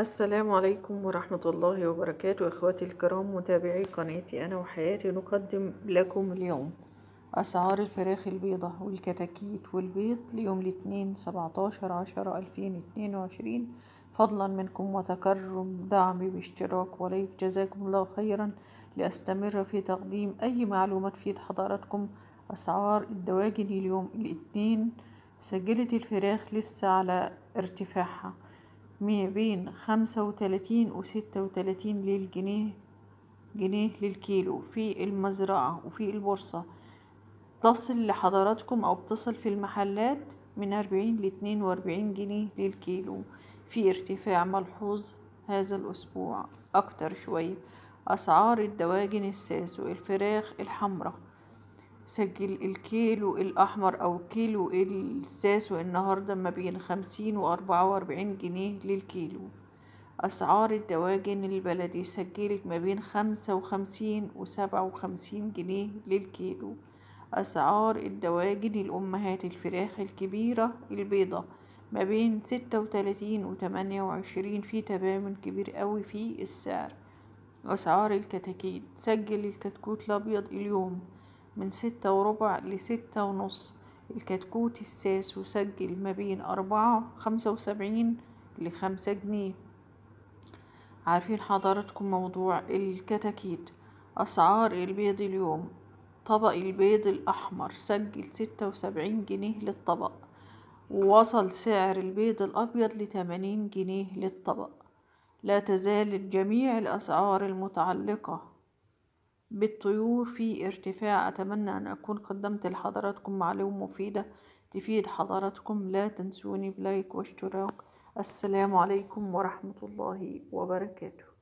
السلام عليكم ورحمة الله وبركاته إخواتي الكرام متابعي قناتي أنا وحياتي نقدم لكم اليوم أسعار الفراخ البيضة والكتاكيت والبيض ليوم الاثنين سبعتاشر عشرة ألفين اتنين وعشرين فضلا منكم وتكرم دعمي باشتراك ولايك جزاكم الله خيرا لأستمر في تقديم أي معلومات تفيد حضراتكم أسعار الدواجن اليوم الاثنين سجلت الفراخ لسه على ارتفاعها ما بين خمسة وتلاتين وستة وتلاتين للجنيه جنيه للكيلو في المزرعة وفي البورصة تصل لحضراتكم أو بتصل في المحلات من أربعين لاتنين وأربعين جنيه للكيلو في ارتفاع ملحوظ هذا الأسبوع أكتر شوية أسعار الدواجن الساسو الفراخ الحمراء سجل الكيلو الأحمر أو الكيلو الساسو النهاردة ما بين خمسين وأربعة وأربعين جنيه للكيلو أسعار الدواجن البلدي سجلت ما بين خمسة وخمسين وسبعة وخمسين جنيه للكيلو أسعار الدواجن الأمهات الفراخ الكبيرة البيضة ما بين ستة وتلاتين وتمانية وعشرين في تباين كبير أوي في السعر أسعار الكتاكيت سجل الكتكوت الأبيض اليوم من ستة وربع لستة ونص الكتكوت الساس وسجل ما بين أربعة خمسة وسبعين لخمسة جنيه عارفين حضراتكم موضوع الكتاكيت أسعار البيض اليوم طبق البيض الأحمر سجل ستة وسبعين جنيه للطبق ووصل سعر البيض الأبيض لتمانين جنيه للطبق لا تزال جميع الأسعار المتعلقة بالطيور في ارتفاع أتمنى أن أكون قدمت لحضراتكم معلومة مفيدة تفيد حضراتكم لا تنسوني بلايك واشتراك السلام عليكم ورحمة الله وبركاته